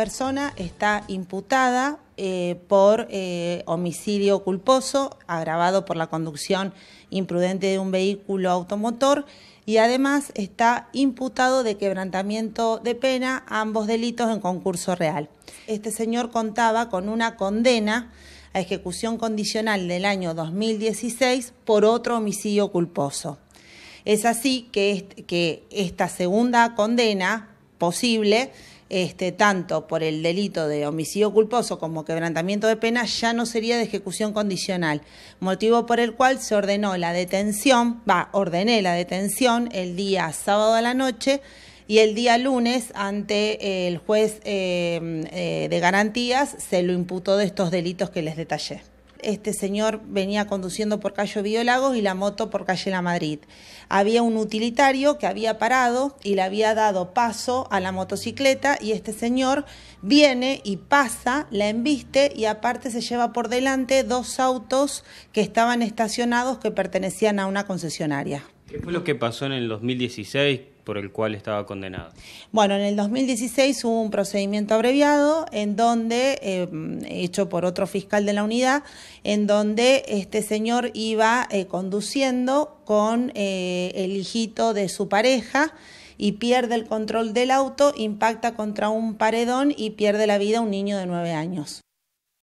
persona está imputada eh, por eh, homicidio culposo agravado por la conducción imprudente de un vehículo automotor y además está imputado de quebrantamiento de pena, ambos delitos en concurso real. Este señor contaba con una condena a ejecución condicional del año 2016 por otro homicidio culposo. Es así que esta segunda condena posible este, tanto por el delito de homicidio culposo como quebrantamiento de pena, ya no sería de ejecución condicional, motivo por el cual se ordenó la detención, va, ordené la detención el día sábado a la noche y el día lunes ante el juez eh, eh, de garantías se lo imputó de estos delitos que les detallé este señor venía conduciendo por calle Biolagos y la moto por calle La Madrid. Había un utilitario que había parado y le había dado paso a la motocicleta y este señor viene y pasa, la embiste y aparte se lleva por delante dos autos que estaban estacionados que pertenecían a una concesionaria. ¿Qué fue lo que pasó en el 2016 por el cual estaba condenado? Bueno, en el 2016 hubo un procedimiento abreviado en donde, eh, hecho por otro fiscal de la unidad, en donde este señor iba eh, conduciendo con eh, el hijito de su pareja y pierde el control del auto, impacta contra un paredón y pierde la vida un niño de nueve años.